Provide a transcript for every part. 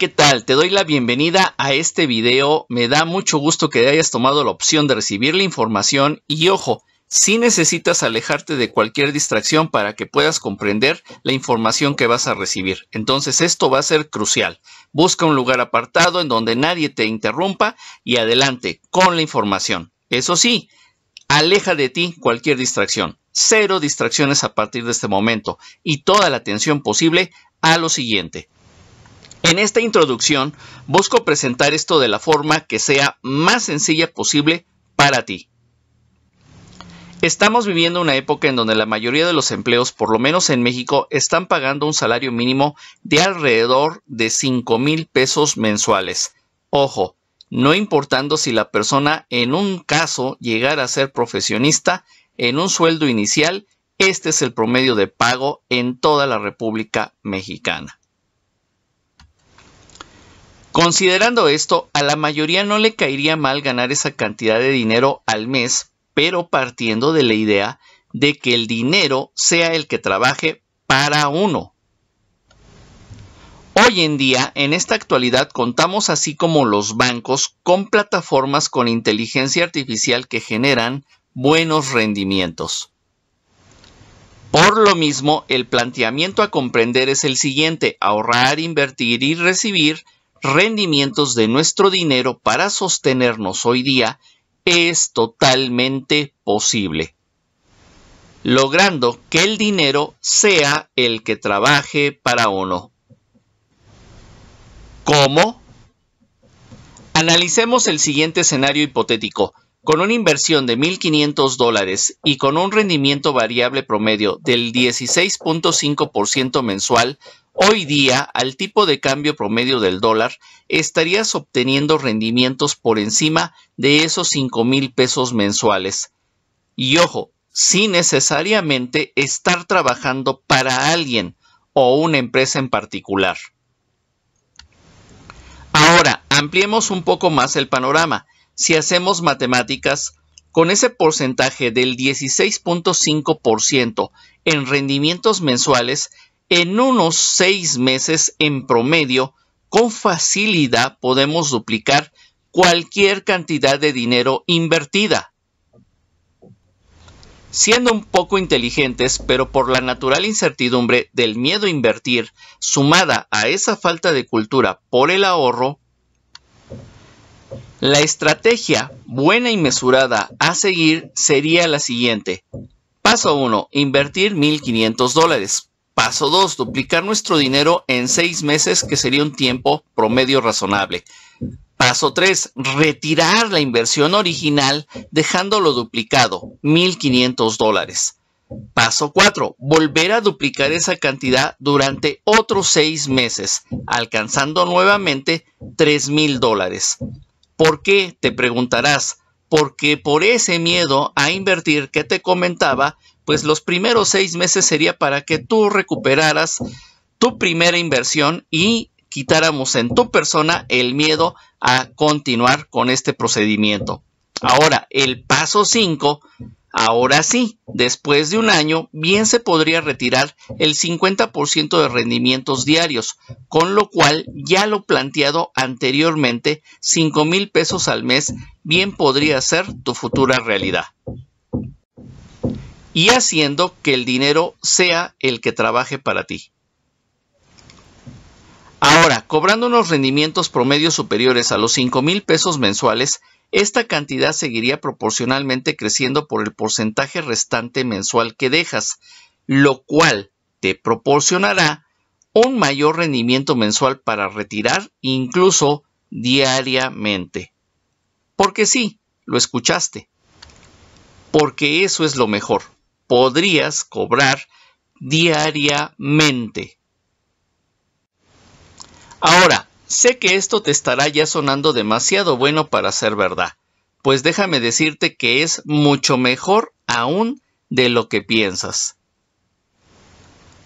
¿qué tal? Te doy la bienvenida a este video. Me da mucho gusto que hayas tomado la opción de recibir la información y ojo, si necesitas alejarte de cualquier distracción para que puedas comprender la información que vas a recibir. Entonces esto va a ser crucial. Busca un lugar apartado en donde nadie te interrumpa y adelante con la información. Eso sí, aleja de ti cualquier distracción. Cero distracciones a partir de este momento y toda la atención posible a lo siguiente. En esta introducción busco presentar esto de la forma que sea más sencilla posible para ti. Estamos viviendo una época en donde la mayoría de los empleos, por lo menos en México, están pagando un salario mínimo de alrededor de 5 mil pesos mensuales. Ojo, no importando si la persona en un caso llegara a ser profesionista, en un sueldo inicial, este es el promedio de pago en toda la República Mexicana. Considerando esto, a la mayoría no le caería mal ganar esa cantidad de dinero al mes, pero partiendo de la idea de que el dinero sea el que trabaje para uno. Hoy en día, en esta actualidad, contamos así como los bancos con plataformas con inteligencia artificial que generan buenos rendimientos. Por lo mismo, el planteamiento a comprender es el siguiente, ahorrar, invertir y recibir rendimientos de nuestro dinero para sostenernos hoy día es totalmente posible, logrando que el dinero sea el que trabaje para uno. ¿Cómo? Analicemos el siguiente escenario hipotético. Con una inversión de 1.500 dólares y con un rendimiento variable promedio del 16.5% mensual, hoy día al tipo de cambio promedio del dólar estarías obteniendo rendimientos por encima de esos $5,000 pesos mensuales. Y ojo, sin necesariamente estar trabajando para alguien o una empresa en particular. Ahora, ampliemos un poco más el panorama si hacemos matemáticas, con ese porcentaje del 16.5% en rendimientos mensuales, en unos seis meses en promedio, con facilidad podemos duplicar cualquier cantidad de dinero invertida. Siendo un poco inteligentes, pero por la natural incertidumbre del miedo a invertir, sumada a esa falta de cultura por el ahorro, la estrategia buena y mesurada a seguir sería la siguiente. Paso 1. Invertir 1.500 dólares. Paso 2. Duplicar nuestro dinero en 6 meses, que sería un tiempo promedio razonable. Paso 3. Retirar la inversión original dejándolo duplicado, 1.500 dólares. Paso 4. Volver a duplicar esa cantidad durante otros 6 meses, alcanzando nuevamente 3.000 dólares. ¿Por qué? Te preguntarás. Porque por ese miedo a invertir que te comentaba, pues los primeros seis meses sería para que tú recuperaras tu primera inversión y quitáramos en tu persona el miedo a continuar con este procedimiento. Ahora, el paso 5 Ahora sí, después de un año, bien se podría retirar el 50% de rendimientos diarios, con lo cual ya lo planteado anteriormente, 5 mil pesos al mes bien podría ser tu futura realidad. Y haciendo que el dinero sea el que trabaje para ti. Ahora, cobrando unos rendimientos promedios superiores a los 5 mil pesos mensuales, esta cantidad seguiría proporcionalmente creciendo por el porcentaje restante mensual que dejas, lo cual te proporcionará un mayor rendimiento mensual para retirar incluso diariamente. Porque sí, lo escuchaste. Porque eso es lo mejor. Podrías cobrar diariamente. Ahora, Sé que esto te estará ya sonando demasiado bueno para ser verdad, pues déjame decirte que es mucho mejor aún de lo que piensas.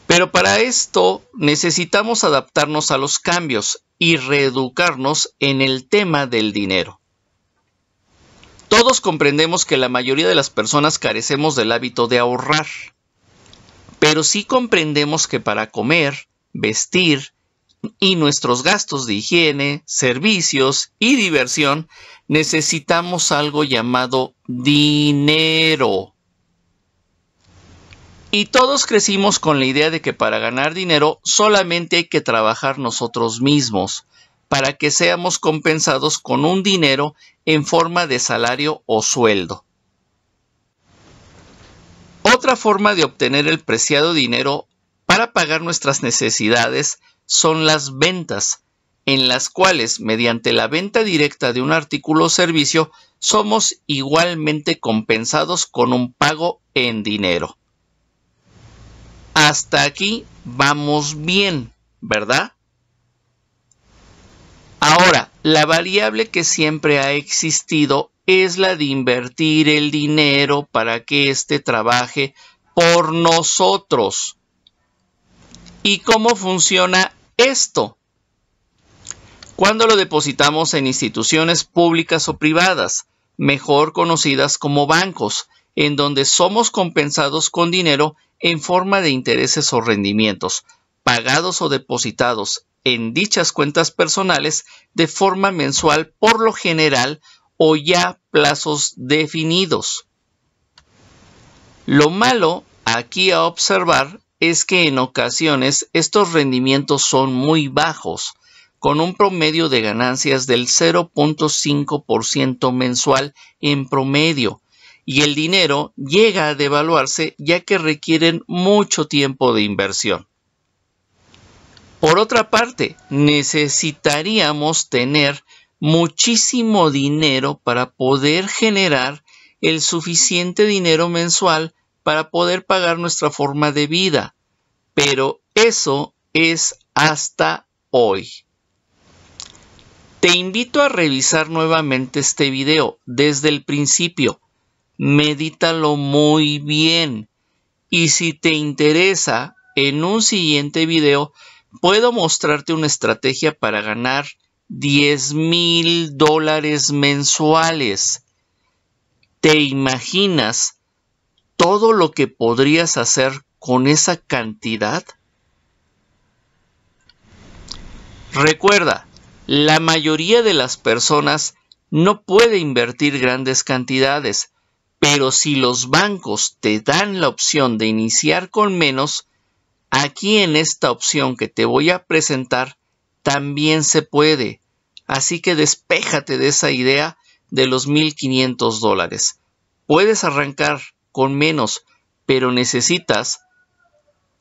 Pero para esto necesitamos adaptarnos a los cambios y reeducarnos en el tema del dinero. Todos comprendemos que la mayoría de las personas carecemos del hábito de ahorrar, pero sí comprendemos que para comer, vestir, y nuestros gastos de higiene, servicios y diversión, necesitamos algo llamado dinero. Y todos crecimos con la idea de que para ganar dinero solamente hay que trabajar nosotros mismos, para que seamos compensados con un dinero en forma de salario o sueldo. Otra forma de obtener el preciado dinero para pagar nuestras necesidades son las ventas, en las cuales, mediante la venta directa de un artículo o servicio, somos igualmente compensados con un pago en dinero. Hasta aquí vamos bien, ¿verdad? Ahora, la variable que siempre ha existido es la de invertir el dinero para que éste trabaje por nosotros. ¿Y cómo funciona esto cuando lo depositamos en instituciones públicas o privadas, mejor conocidas como bancos, en donde somos compensados con dinero en forma de intereses o rendimientos, pagados o depositados en dichas cuentas personales de forma mensual por lo general o ya plazos definidos. Lo malo aquí a observar es que en ocasiones estos rendimientos son muy bajos, con un promedio de ganancias del 0.5% mensual en promedio, y el dinero llega a devaluarse ya que requieren mucho tiempo de inversión. Por otra parte, necesitaríamos tener muchísimo dinero para poder generar el suficiente dinero mensual para poder pagar nuestra forma de vida. Pero eso es hasta hoy. Te invito a revisar nuevamente este video desde el principio. Medítalo muy bien. Y si te interesa, en un siguiente video puedo mostrarte una estrategia para ganar 10 mil dólares mensuales. ¿Te imaginas todo lo que podrías hacer con esa cantidad? Recuerda, la mayoría de las personas no puede invertir grandes cantidades, pero si los bancos te dan la opción de iniciar con menos, aquí en esta opción que te voy a presentar también se puede. Así que despéjate de esa idea de los 1.500 dólares. Puedes arrancar con menos, pero necesitas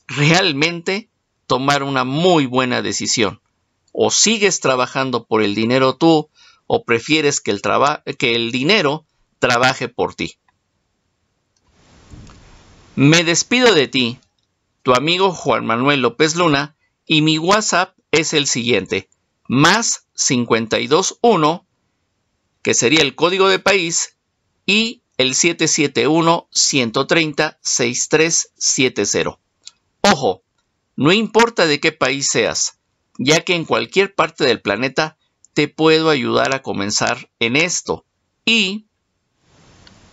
realmente tomar una muy buena decisión. O sigues trabajando por el dinero tú, o prefieres que el, que el dinero trabaje por ti. Me despido de ti, tu amigo Juan Manuel López Luna, y mi WhatsApp es el siguiente, más 521, que sería el código de país, y el 771-130-6370. Ojo, no importa de qué país seas, ya que en cualquier parte del planeta te puedo ayudar a comenzar en esto y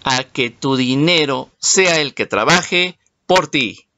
a que tu dinero sea el que trabaje por ti.